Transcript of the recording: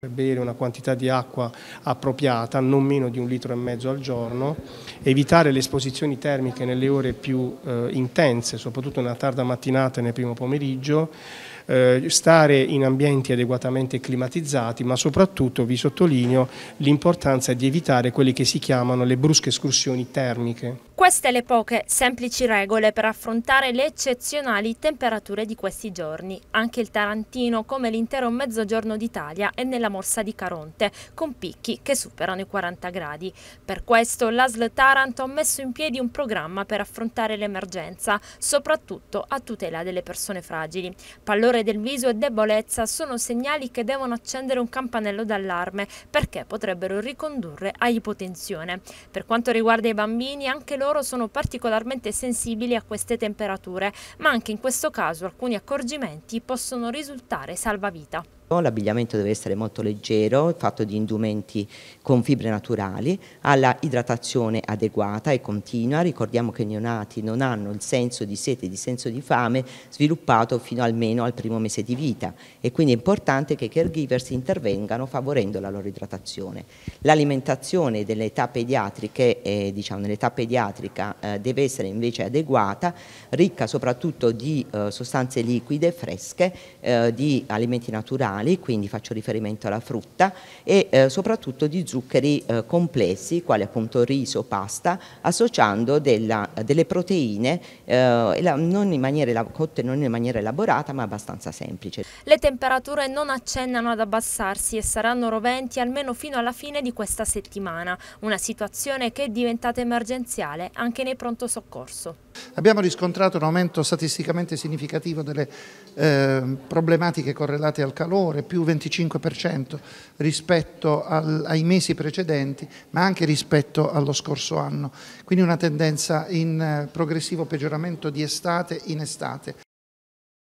per bere una quantità di acqua appropriata, non meno di un litro e mezzo al giorno, evitare le esposizioni termiche nelle ore più eh, intense, soprattutto nella tarda mattinata e nel primo pomeriggio, eh, stare in ambienti adeguatamente climatizzati, ma soprattutto vi sottolineo l'importanza di evitare quelle che si chiamano le brusche escursioni termiche. Queste le poche semplici regole per affrontare le eccezionali temperature di questi giorni. Anche il Tarantino, come l'intero mezzogiorno d'Italia, è nella morsa di Caronte, con picchi che superano i 40 gradi. Per questo l'ASL Taranto ha messo in piedi un programma per affrontare l'emergenza, soprattutto a tutela delle persone fragili. Pallore del viso e debolezza sono segnali che devono accendere un campanello d'allarme perché potrebbero ricondurre a ipotensione. Per quanto riguarda i bambini, anche loro loro sono particolarmente sensibili a queste temperature, ma anche in questo caso alcuni accorgimenti possono risultare salvavita. L'abbigliamento deve essere molto leggero, fatto di indumenti con fibre naturali, alla idratazione adeguata e continua. Ricordiamo che i neonati non hanno il senso di sete di senso di fame sviluppato fino almeno al primo mese di vita e quindi è importante che i caregivers intervengano favorendo la loro idratazione. L'alimentazione dell'età eh, diciamo, nell pediatrica eh, deve essere invece adeguata, ricca soprattutto di eh, sostanze liquide, fresche, eh, di alimenti naturali animali, quindi faccio riferimento alla frutta, e eh, soprattutto di zuccheri eh, complessi, quali appunto riso, pasta, associando della, delle proteine eh, non in maniera, cotte non in maniera elaborata ma abbastanza semplice. Le temperature non accennano ad abbassarsi e saranno roventi almeno fino alla fine di questa settimana, una situazione che è diventata emergenziale anche nei pronto soccorso. Abbiamo riscontrato un aumento statisticamente significativo delle eh, problematiche correlate al calore, più 25% rispetto al, ai mesi precedenti, ma anche rispetto allo scorso anno. Quindi una tendenza in eh, progressivo peggioramento di estate in estate.